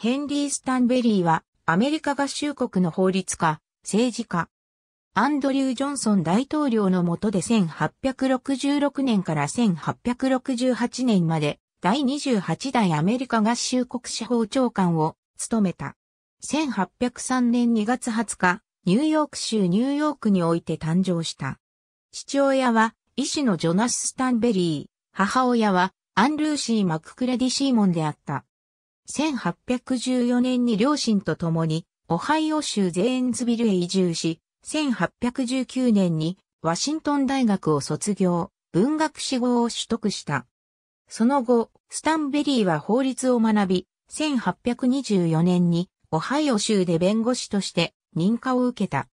ヘンリー・スタンベリーは、アメリカ合衆国の法律家、政治家。アンドリュー・ジョンソン大統領の下で1866年から1868年まで、第28代アメリカ合衆国司法長官を務めた。1803年2月20日、ニューヨーク州ニューヨークにおいて誕生した。父親は医師のジョナス・スタンベリー、母親はアン・ルーシー・マククレディ・シーモンであった。1814年に両親と共に、オハイオ州ゼーンズビルへ移住し、1819年にワシントン大学を卒業、文学士号を取得した。その後、スタンベリーは法律を学び、1824年にオハイオ州で弁護士として認可を受けた。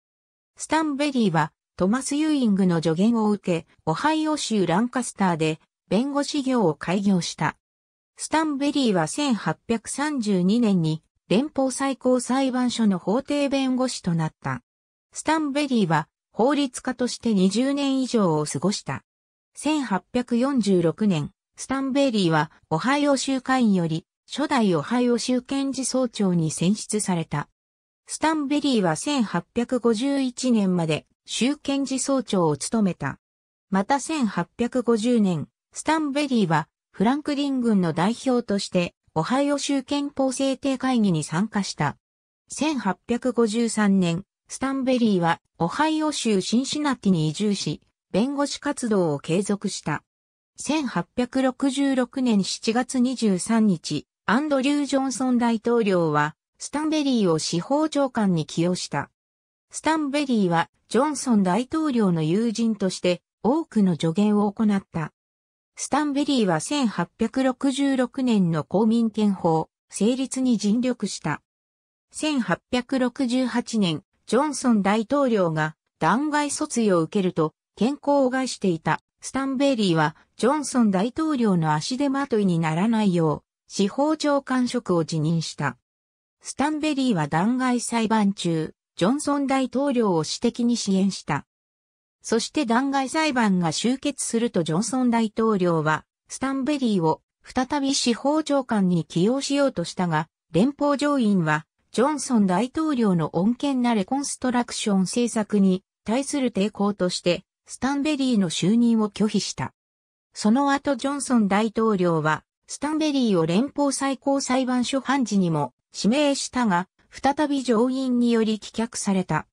スタンベリーはトマス・ユーイングの助言を受け、オハイオ州ランカスターで弁護士業を開業した。スタンベリーは1832年に連邦最高裁判所の法廷弁護士となった。スタンベリーは法律家として20年以上を過ごした。1846年、スタンベリーはオハイオ州会員より初代オハイオ州検事総長に選出された。スタンベリーは1851年まで州検事総長を務めた。また1850年、スタンベリーはフランクリン軍の代表として、オハイオ州憲法制定会議に参加した。1853年、スタンベリーは、オハイオ州シンシナティに移住し、弁護士活動を継続した。1866年7月23日、アンドリュー・ジョンソン大統領は、スタンベリーを司法長官に起用した。スタンベリーは、ジョンソン大統領の友人として、多くの助言を行った。スタンベリーは1866年の公民権法、成立に尽力した。1868年、ジョンソン大統領が弾劾訴追を受けると、健康を害していたスタンベリーは、ジョンソン大統領の足手まといにならないよう、司法長官職を辞任した。スタンベリーは弾劾裁判中、ジョンソン大統領を私的に支援した。そして弾劾裁判が終結するとジョンソン大統領は、スタンベリーを再び司法長官に起用しようとしたが、連邦上院は、ジョンソン大統領の穏健なレコンストラクション政策に対する抵抗として、スタンベリーの就任を拒否した。その後ジョンソン大統領は、スタンベリーを連邦最高裁判所判事にも指名したが、再び上院により棄却された。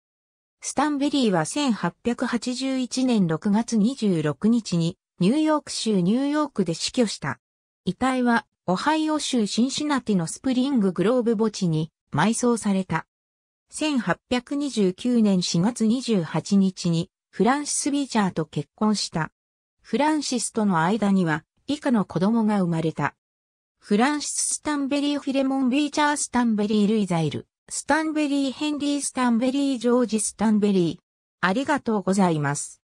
スタンベリーは1881年6月26日にニューヨーク州ニューヨークで死去した。遺体はオハイオ州シンシナティのスプリンググローブ墓地に埋葬された。1829年4月28日にフランシス・ビーチャーと結婚した。フランシスとの間には以下の子供が生まれた。フランシス・スタンベリー・フィレモン・ビーチャー・スタンベリー・ルイザイル。スタンベリー・ヘンリー・スタンベリー・ジョージ・スタンベリー。ありがとうございます。